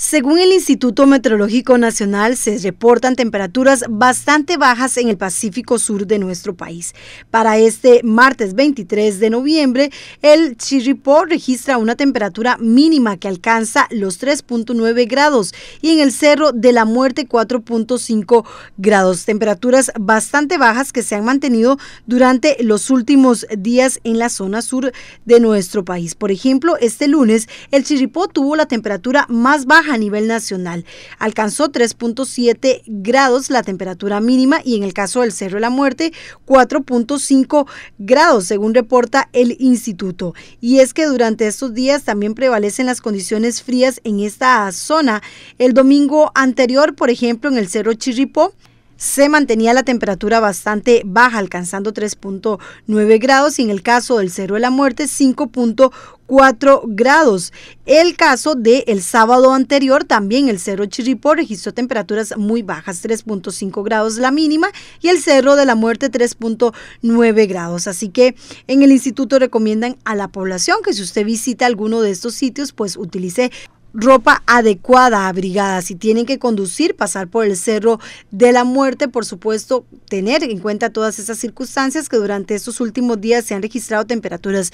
Según el Instituto Meteorológico Nacional, se reportan temperaturas bastante bajas en el Pacífico Sur de nuestro país. Para este martes 23 de noviembre, el Chirripó registra una temperatura mínima que alcanza los 3.9 grados y en el Cerro de la Muerte 4.5 grados. Temperaturas bastante bajas que se han mantenido durante los últimos días en la zona sur de nuestro país. Por ejemplo, este lunes el Chirripó tuvo la temperatura más baja a nivel nacional. Alcanzó 3.7 grados la temperatura mínima y en el caso del Cerro de la Muerte 4.5 grados, según reporta el instituto. Y es que durante estos días también prevalecen las condiciones frías en esta zona. El domingo anterior, por ejemplo, en el Cerro Chirripó, se mantenía la temperatura bastante baja, alcanzando 3.9 grados y en el caso del Cerro de la muerte 5.4 grados. El caso del sábado anterior, también el cerro Chirripó registró temperaturas muy bajas, 3.5 grados la mínima y el cerro de la muerte 3.9 grados. Así que en el instituto recomiendan a la población que si usted visita alguno de estos sitios, pues utilice ropa adecuada, abrigada. Si tienen que conducir, pasar por el Cerro de la Muerte, por supuesto, tener en cuenta todas esas circunstancias que durante estos últimos días se han registrado temperaturas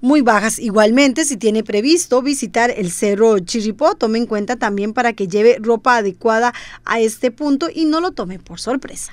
muy bajas. Igualmente, si tiene previsto visitar el Cerro Chirripó, tome en cuenta también para que lleve ropa adecuada a este punto y no lo tome por sorpresa.